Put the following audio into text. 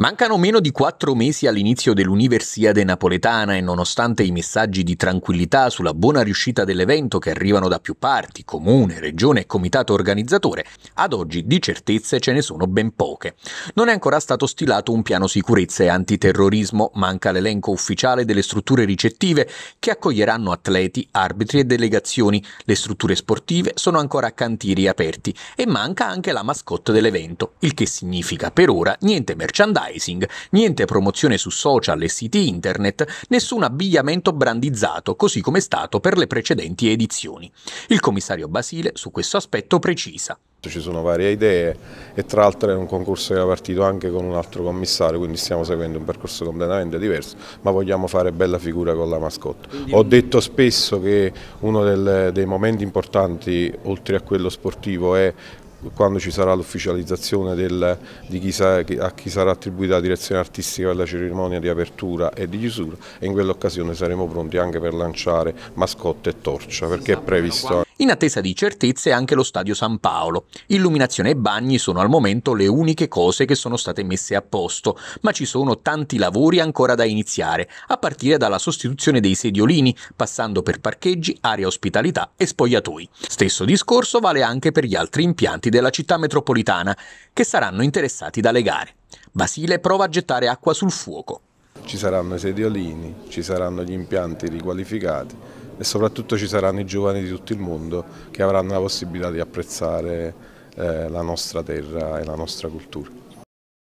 Mancano meno di quattro mesi all'inizio dell'Universiade napoletana e nonostante i messaggi di tranquillità sulla buona riuscita dell'evento che arrivano da più parti, comune, regione e comitato organizzatore, ad oggi di certezze ce ne sono ben poche. Non è ancora stato stilato un piano sicurezza e antiterrorismo, manca l'elenco ufficiale delle strutture ricettive che accoglieranno atleti, arbitri e delegazioni, le strutture sportive sono ancora a cantieri aperti e manca anche la mascotte dell'evento, il che significa per ora niente merchandising merchandising, niente promozione su social e siti internet, nessun abbigliamento brandizzato, così come è stato per le precedenti edizioni. Il commissario Basile su questo aspetto precisa. Ci sono varie idee e tra l'altro è un concorso che è partito anche con un altro commissario, quindi stiamo seguendo un percorso completamente diverso, ma vogliamo fare bella figura con la mascotte. Ho detto spesso che uno del, dei momenti importanti, oltre a quello sportivo, è quando ci sarà l'ufficializzazione a chi sarà attribuita la direzione artistica della cerimonia di apertura e di chiusura e in quell'occasione saremo pronti anche per lanciare mascotte e torcia perché è previsto in attesa di certezze anche lo stadio San Paolo. Illuminazione e bagni sono al momento le uniche cose che sono state messe a posto, ma ci sono tanti lavori ancora da iniziare, a partire dalla sostituzione dei sediolini, passando per parcheggi, area ospitalità e spogliatoi. Stesso discorso vale anche per gli altri impianti della città metropolitana, che saranno interessati dalle gare. Basile prova a gettare acqua sul fuoco ci saranno i sediolini, ci saranno gli impianti riqualificati e soprattutto ci saranno i giovani di tutto il mondo che avranno la possibilità di apprezzare eh, la nostra terra e la nostra cultura.